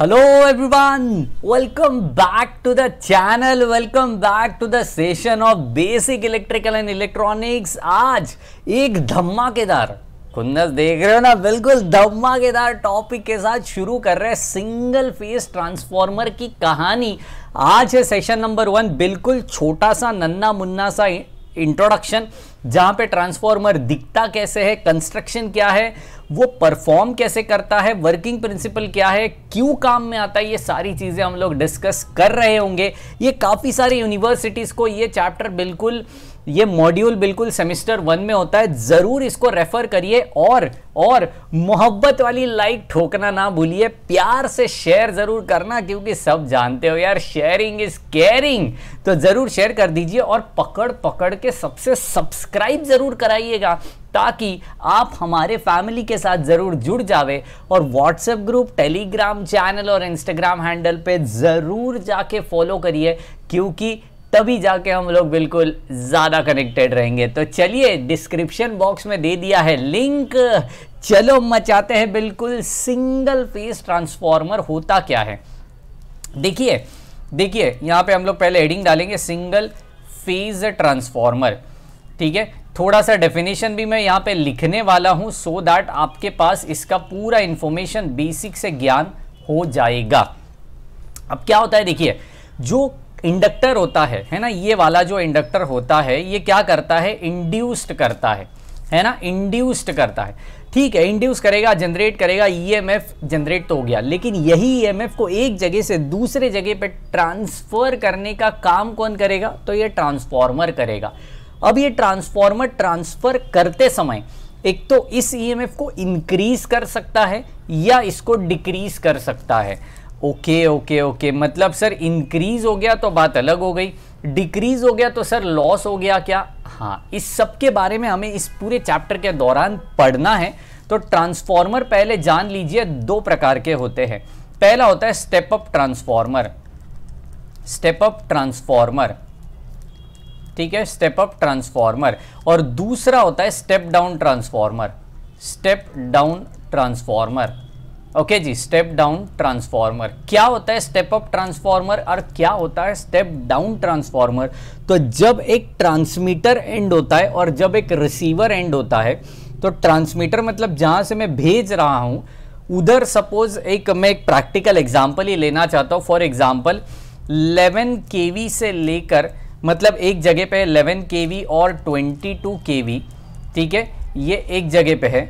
hello everyone welcome back to the channel welcome back to the session of basic electrical and electronics आज एक धमाकेदार कुंदस देख रहे हो ना बिल्कुल धमाकेदार टॉपिक के साथ शुरू कर रहे हैं सिंगल फेस ट्रांसफॉर्मर की कहानी आज है सेशन नंबर वन बिल्कुल छोटा सा नन्ना मुन्ना सा इंट्रोडक्शन जहां पे ट्रांसफॉर्मर दिखता कैसे है कंस्ट्रक्शन क्या है वो परफॉर्म कैसे करता है वर्किंग प्रिंसिपल क्या है क्यों काम में आता है ये सारी चीज़ें हम लोग डिस्कस कर रहे होंगे ये काफ़ी सारी यूनिवर्सिटीज़ को ये चैप्टर बिल्कुल ये मॉड्यूल बिल्कुल सेमिस्टर वन में होता है ज़रूर इसको रेफ़र करिए और और मोहब्बत वाली लाइक ठोकना ना भूलिए प्यार से शेयर ज़रूर करना क्योंकि सब जानते हो यार शेयरिंग इज़ केयरिंग तो ज़रूर शेयर कर दीजिए और पकड़ पकड़ के सबसे सब्सक्राइब ज़रूर कराइएगा ताकि आप हमारे फैमिली के साथ ज़रूर जुड़ जावे और व्हाट्सएप ग्रुप टेलीग्राम चैनल और इंस्टाग्राम हैंडल पे ज़रूर जाके फॉलो करिए क्योंकि तभी जाके हम लोग बिल्कुल ज़्यादा कनेक्टेड रहेंगे तो चलिए डिस्क्रिप्शन बॉक्स में दे दिया है लिंक चलो मचाते हैं बिल्कुल सिंगल फेस ट्रांसफॉर्मर होता क्या है देखिए देखिए यहाँ पे हम लोग पहले हेडिंग डालेंगे सिंगल फेज ट्रांसफॉर्मर ठीक है थोड़ा सा डेफिनेशन भी मैं यहाँ पे लिखने वाला हूँ सो दैट आपके पास इसका पूरा इन्फॉर्मेशन बेसिक से ज्ञान हो जाएगा अब क्या होता है देखिए जो इंडक्टर होता है है ना ये वाला जो इंडक्टर होता है ये क्या करता है इंड्यूस्ड करता है है ना इंड्यूस्ड करता है ठीक है इंड्यूस करेगा जनरेट करेगा ईएमएफ e जनरेट तो हो गया लेकिन यही ईएमएफ e को एक जगह से दूसरे जगह पर ट्रांसफ़र करने का काम कौन करेगा तो ये ट्रांसफॉर्मर करेगा अब ये ट्रांसफॉर्मर ट्रांसफ़र करते समय एक तो इस ईएमएफ e को इंक्रीज कर सकता है या इसको डिक्रीज कर सकता है ओके ओके ओके मतलब सर इंक्रीज हो गया तो बात अलग हो गई डिक्रीज हो गया तो सर लॉस हो गया क्या हाँ इस सब के बारे में हमें इस पूरे चैप्टर के दौरान पढ़ना है तो ट्रांसफॉर्मर पहले जान लीजिए दो प्रकार के होते हैं पहला होता है step up transformer step up transformer ठीक है स्टेप अप ट्रांसफॉर्मर और दूसरा होता है step down transformer step down transformer okay जी स्टेप डाउन ट्रांसफार्मर क्या होता है स्टेप अप ट्रांसफार्मर और क्या होता है स्टेप डाउन ट्रांसफॉर्मर तो जब एक ट्रांसमीटर एंड होता है और जब एक रिसीवर एंड होता है तो ट्रांसमीटर मतलब जहाँ से मैं भेज रहा हूँ उधर सपोज एक मैं एक प्रैक्टिकल एग्जाम्पल ही लेना चाहता हूँ फॉर एग्जाम्पल 11 के से लेकर मतलब एक जगह पे 11 के और 22 के ठीक है ये एक जगह पे है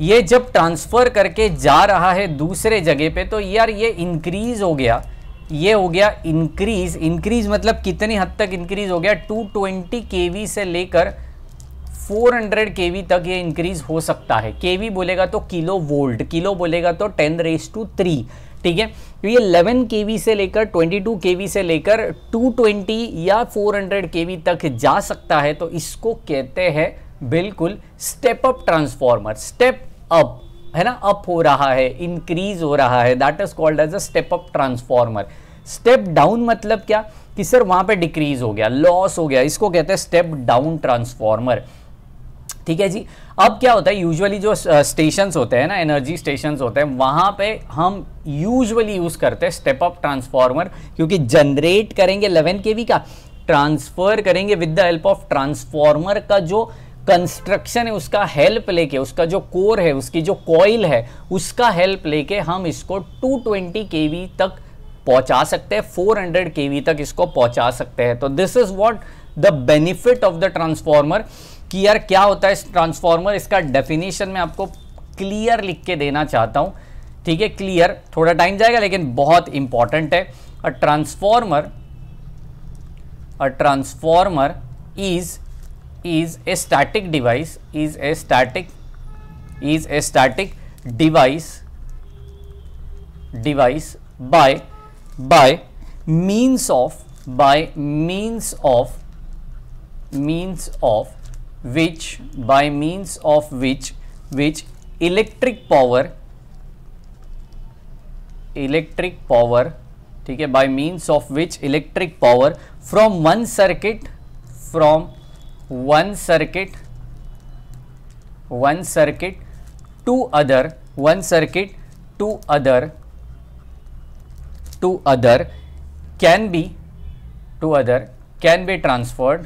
ये जब ट्रांसफ़र करके जा रहा है दूसरे जगह पे तो यार ये इंक्रीज़ हो गया ये हो गया इंक्रीज़ इंक्रीज़ मतलब कितनी हद तक इंक्रीज़ हो गया 220 वी से लेकर 400 वी तक ये इंक्रीज़ हो सकता है वी बोलेगा तो किलो वोल्ट किलो बोलेगा तो 10 रेस टू थ्री ठीक है तो ये 11 के से लेकर 22 के से लेकर 220 या 400 के तक जा सकता है तो इसको कहते हैं बिल्कुल step up transformer step up है ना अप हो रहा है इंक्रीज हो रहा है that is called as a step up transformer step down मतलब क्या कि सर वहां पे डिक्रीज हो गया लॉस हो गया इसको कहते हैं स्टेप डाउन ट्रांसफॉर्मर ठीक है जी अब क्या होता है यूजुअली जो स्टेशंस uh, होते हैं ना एनर्जी स्टेशंस होते हैं वहां पे हम यूजुअली यूज़ करते हैं स्टेप अप ट्रांसफॉर्मर क्योंकि जनरेट करेंगे 11 केवी का ट्रांसफ़र करेंगे with the help of transformer का जो कंस्ट्रक्शन है उसका हेल्प लेके उसका जो कोर है उसकी जो कॉइल है उसका हेल्प लेके हम इसको 220 ट्वेंटी तक पहुंचा सकते हैं 400 केवी तक इसको पहुंचा सकते हैं तो this is what the benefit of the transformer कि यार क्या होता है इस ट्रांसफॉर्मर इसका डेफिनेशन में आपको क्लियर लिख के देना चाहता हूँ ठीक है क्लियर थोड़ा टाइम जाएगा लेकिन बहुत इंपॉर्टेंट है a transformer a transformer is is a static device is a static is a static device device by by means of by means of means of which by means of which which electric power electric power ठीक by means of which electric power from one circuit from one circuit one circuit to other one circuit to other to other can be to other can be transferred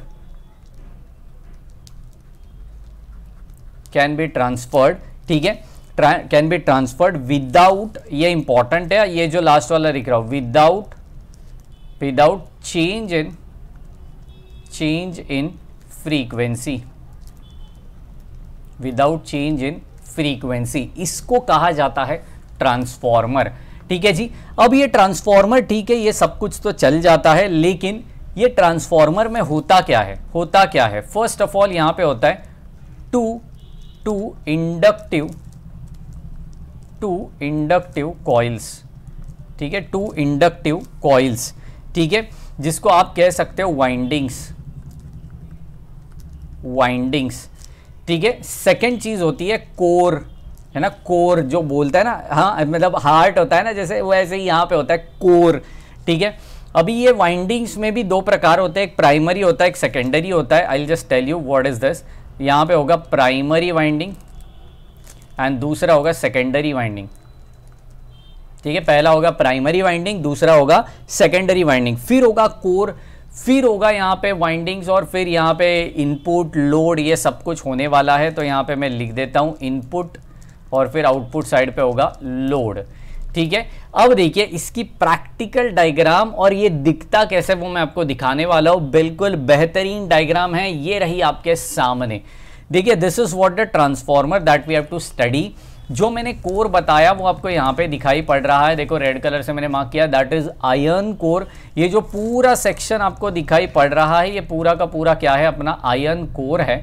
can be transferred ठीक है can be transferred without ये important है ये जो last वाला लिख रहा हूं without without change in change in frequency without change in frequency इसको कहा जाता है ट्रांसफॉर्मर ठीक है जी अब ये ट्रांसफॉर्मर ठीक है ये सब कुछ तो चल जाता है लेकिन ये ट्रांसफॉर्मर में होता क्या है होता क्या है फर्स्ट ऑफ ऑल यहां पे होता है two two inductive two inductive coils ठीक है टू इंडक्टिव कॉइल्स ठीक है जिसको आप कह सकते हो वाइंडिंग्स वाइंडिंग्स ठीक है सेकेंड चीज़ होती है कोर है ना कोर जो बोलता है ना हाँ मतलब हार्ट होता है ना जैसे वैसे ही यहाँ पे होता है कोर ठीक है अभी ये वाइंडिंग्स में भी दो प्रकार होते हैं एक प्राइमरी होता है एक सेकेंडरी होता है I just tell you what is this यहाँ पे होगा प्राइमरी वाइंडिंग एंड दूसरा होगा सेकेंडरी वाइंडिंग ठीक है पहला होगा प्राइमरी वाइंडिंग दूसरा होगा सेकेंडरी वाइंडिंग फिर होगा कोर फिर होगा यहाँ पे वाइंडिंग्स और फिर यहाँ पे इनपुट लोड ये सब कुछ होने वाला है तो यहाँ पे मैं लिख देता हूँ इनपुट और फिर आउटपुट साइड पे होगा लोड ठीक है अब देखिए इसकी प्रैक्टिकल डायग्राम और ये दिखता कैसे वो मैं आपको दिखाने वाला हूँ बिल्कुल बेहतरीन डायग्राम है ये रही आपके सामने देखिए this is what the transformer that we have to study जो मैंने कोर बताया वो आपको यहाँ पे दिखाई पड़ रहा है देखो रेड कलर से मैंने मार्क किया दैट इज आयन कोर ये जो पूरा सेक्शन आपको दिखाई पड़ रहा है ये पूरा का पूरा क्या है अपना आयर्न कोर है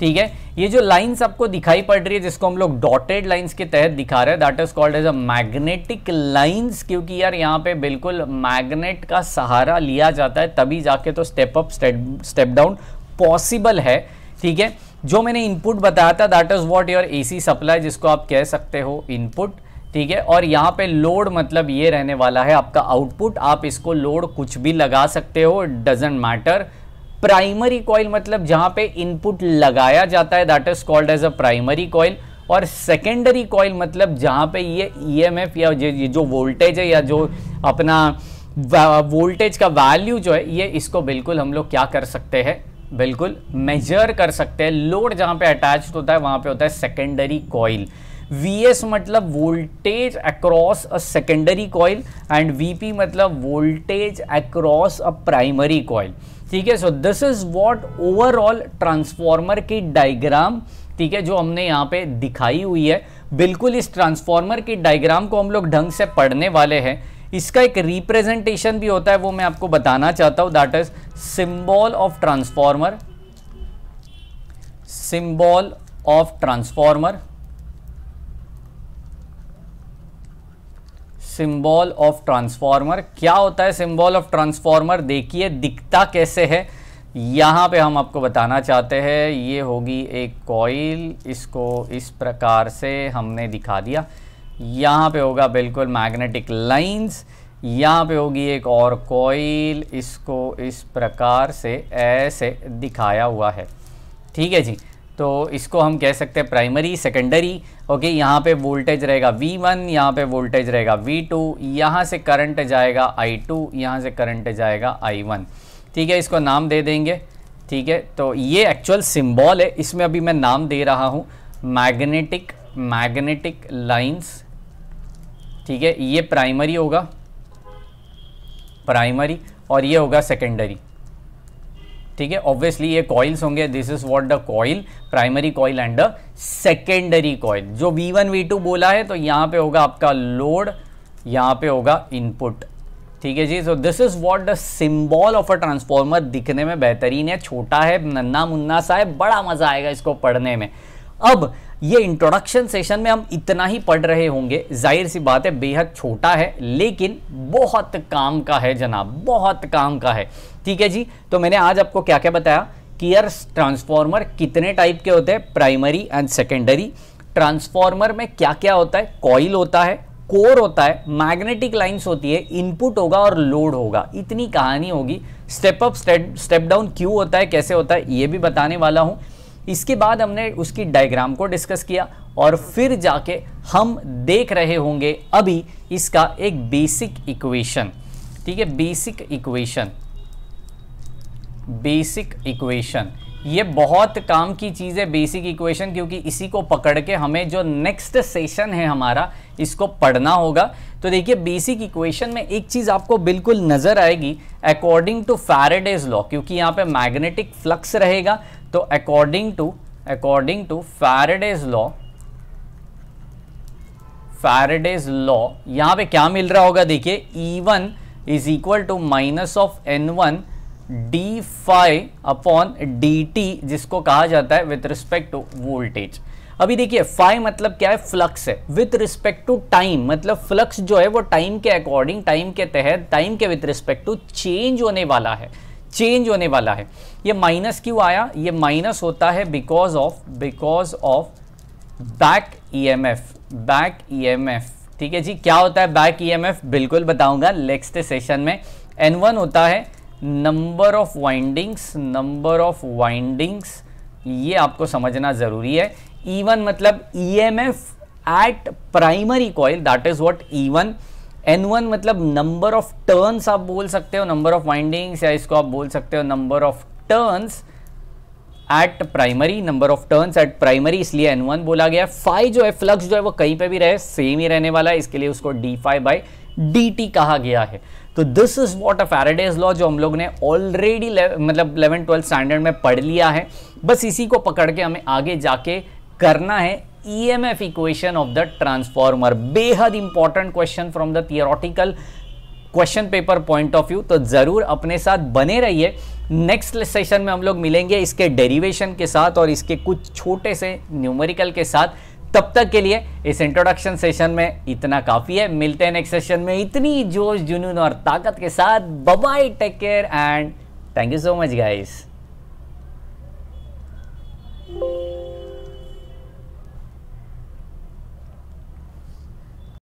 ठीक है ये जो लाइंस आपको दिखाई पड़ रही है जिसको हम लोग डॉटेड लाइंस के तहत दिखा रहे हैं that is called as a magnetic lines क्योंकि यार यहाँ पे बिल्कुल मैग्नेट का सहारा लिया जाता है तभी जाके तो step up step down possible है ठीक है जो मैंने इनपुट बताया था that is what your AC supply जिसको आप कह सकते हो इनपुट ठीक है और यहाँ पे लोड मतलब ये रहने वाला है आपका आउटपुट आप इसको लोड कुछ भी लगा सकते हो डजेंट मैटर प्राइमरी कॉइल मतलब जहाँ पे इनपुट लगाया जाता है that is called as a primary coil और सेकेंडरी कॉइल मतलब जहाँ पे ये ईएमएफ e या जो वोल्टेज है या जो अपना वोल्टेज का वैल्यू जो है ये इसको बिल्कुल हम लोग क्या कर सकते हैं बिल्कुल मेजर कर सकते हैं लोड जहाँ पे अटैच होता है वहाँ पे होता है सेकेंडरी कॉइल वी मतलब voltage across a secondary coil and v मतलब voltage across a primary coil ठीक है so this is what overall transformer की डायग्राम ठीक है जो हमने यहाँ पे दिखाई हुई है बिल्कुल इस ट्रांसफॉर्मर की डायग्राम को हम लोग ढंग से पढ़ने वाले हैं इसका एक रिप्रेजेंटेशन भी होता है वो मैं आपको बताना चाहता हूं that is symbol of transformer symbol of transformer symbol of transformer क्या होता है सिंबल ऑफ ट्रांसफॉर्मर देखिए दिखता कैसे है यहां पे हम आपको बताना चाहते हैं ये होगी एक कॉइल इसको इस प्रकार से हमने दिखा दिया यहाँ पे होगा बिल्कुल मैग्नेटिक लाइंस यहाँ पे होगी एक और कॉइल इसको इस प्रकार से ऐसे दिखाया हुआ है ठीक है जी तो इसको हम कह सकते हैं प्राइमरी सेकेंडरी ओके यहाँ पे वोल्टेज रहेगा V1 वन यहाँ पर वोल्टेज रहेगा V2 टू यहाँ से करंट जाएगा I2 टू यहाँ से करंट जाएगा I1 ठीक है इसको नाम दे देंगे ठीक है तो ये एक्चुअल सिंबल है इसमें अभी मैं नाम दे रहा हूँ मैग्नेटिक मैग्नेटिक लाइंस ठीक है ये प्राइमरी होगा प्राइमरी और ये होगा सेकेंडरी ठीक है ऑब्वियसली ये कॉइल्स होंगे this is what the coil primary coil and the secondary coil जो वी वन वी टू बोला है तो यहां पे होगा आपका लोड यहां पे होगा इनपुट ठीक है जी so this is what the symbol of a transformer दिखने में बेहतरीन है छोटा है नन्ना मुन्ना सा है बड़ा मजा आएगा इसको पढ़ने में अब ये इंट्रोडक्शन सेशन में हम इतना ही पढ़ रहे होंगे जाहिर सी बात है बेहद छोटा है लेकिन बहुत काम का है जनाब बहुत काम का है ठीक है जी तो मैंने आज आपको क्या क्या बताया कियर्स ट्रांसफॉर्मर कितने टाइप के होते हैं प्राइमरी एंड सेकेंडरी ट्रांसफॉर्मर में क्या क्या होता है कॉइल होता है कोर होता है मैग्नेटिक लाइंस होती है इनपुट होगा और लोड होगा इतनी कहानी होगी स्टेप अप स्टेप डाउन क्यों होता है कैसे होता है ये भी बताने वाला हूँ इसके बाद हमने उसकी डायग्राम को डिस्कस किया और फिर जाके हम देख रहे होंगे अभी इसका एक बेसिक इक्वेशन ठीक है बेसिक इक्वेशन बेसिक इक्वेशन ये बहुत काम की चीज़ है बेसिक इक्वेशन क्योंकि इसी को पकड़ के हमें जो नेक्स्ट सेशन है हमारा इसको पढ़ना होगा तो देखिए बेसिक इक्वेशन में एक चीज़ आपको बिल्कुल नज़र आएगी अकॉर्डिंग टू फैराडेज लॉ क्योंकि यहाँ पे मैग्नेटिक फ्लक्स रहेगा तो according to according to Faraday's law Faraday's law यहाँ पे क्या मिल रहा होगा देखिए e one is equal to minus of n one d phi upon d t जिसको कहा जाता है विथ रिस्पेक्ट टू वोल्टेज अभी देखिए फाइव मतलब क्या है फ्लक्स है विथ रिस्पेक्ट टू टाइम मतलब फ्लक्स जो है वो टाइम के अकॉर्डिंग टाइम के तहत टाइम के विथ रिस्पेक्ट टू चेंज होने वाला है चेंज होने वाला है ये माइनस क्यों आया ये माइनस होता है because of because of back EMF back EMF ठीक है जी क्या होता है बैक ईएमएफ e बिल्कुल बताऊंगा नेक्स्ट सेशन में एन वन होता है number of windings number of windings ये आपको समझना ज़रूरी है ईवन मतलब f at primary coil that is what n one मतलब नंबर ऑफ टर्न्स आप बोल सकते हो नंबर ऑफ वाइंडिंग्स या इसको आप बोल सकते हो number of turns at primary number of turns at primary इसलिए एन वन बोला गया फाइव जो है फ्लक्स जो है वो कहीं पे भी रहे सेम ही रहने वाला है इसके लिए उसको डी फाइव बाई डी कहा गया है तो this is what a Faraday's law जो हम लोग ने ऑलरेडी मतलब इलेवन ट्वेल्थ स्टैंडर्ड में पढ़ लिया है बस इसी को पकड़ के हमें आगे जाके करना है e m f equation of the transformer बेहद important question from the theoretical question paper point of view तो ज़रूर अपने साथ बने रहिए नेक्स्ट सेशन में हम लोग मिलेंगे इसके डेरिवेशन के साथ और इसके कुछ छोटे से न्यूमेरिकल के साथ तब तक के लिए इस इंट्रोडक्शन सेशन में इतना काफ़ी है मिलते हैं नेक्स्ट सेशन में इतनी जोश जुनून और ताकत के साथ bye bye take care and thank you so much guys